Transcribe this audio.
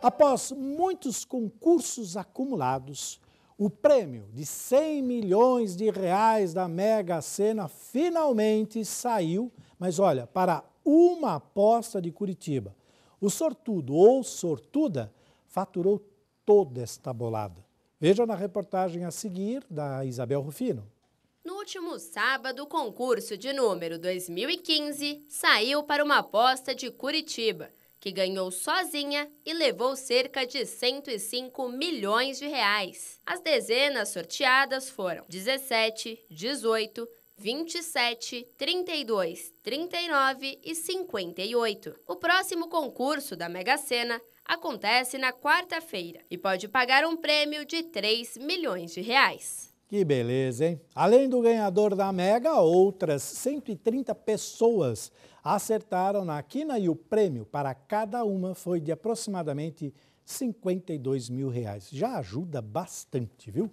Após muitos concursos acumulados, o prêmio de 100 milhões de reais da Mega Sena finalmente saiu, mas olha, para uma aposta de Curitiba. O sortudo ou sortuda faturou toda esta bolada. Veja na reportagem a seguir da Isabel Rufino. No último sábado, o concurso de número 2015 saiu para uma aposta de Curitiba que ganhou sozinha e levou cerca de 105 milhões de reais. As dezenas sorteadas foram 17, 18, 27, 32, 39 e 58. O próximo concurso da Mega Sena acontece na quarta-feira e pode pagar um prêmio de 3 milhões de reais. Que beleza, hein? Além do ganhador da Mega, outras 130 pessoas acertaram na quina e o prêmio para cada uma foi de aproximadamente 52 mil reais. Já ajuda bastante, viu?